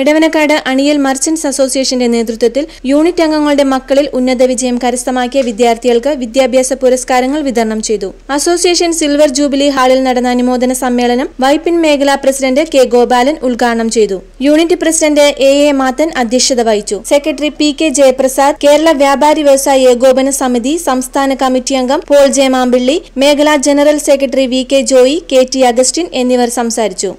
Edavanakkad അണിയൽ merchants അസോസിയേഷന്റെ നേതൃത്വത്തിൽ unit അംഗങ്ങളുടെ മക്കളിൽ ഉന്നത വിജയം കരസ്ഥമാക്കിയ വിദ്യാർത്ഥികൾക്ക് വിദ്യാഭ്യാസ പുരസ്കാരങ്ങൾ വിതരണം ചെയ്തു അസോസിയേഷൻ സിൽവർ ജൂബിലി ഹാളിൽ നടന്ന അനുമോദന സമ്മേളനം വൈപ്പിൻ മേഖലാ പ്രസിഡന്റ് കെ ഗോപാലൻ ഉദ്ഘാടനം ചെയ്തു unit president A A Mathan അധ്യക്ഷത വഹിച്ചു secretary P K Jayaprasad Kerala Vyapari Vyavasaya ഏകോപന സമിതി സംസ്ഥാന കമ്മിറ്റി അംഗം പോൾ ജയമാമ്പിള്ളി മേഖലാ general secretary V K Joy K T Augustine എന്നിവർ സംസാരിച്ചു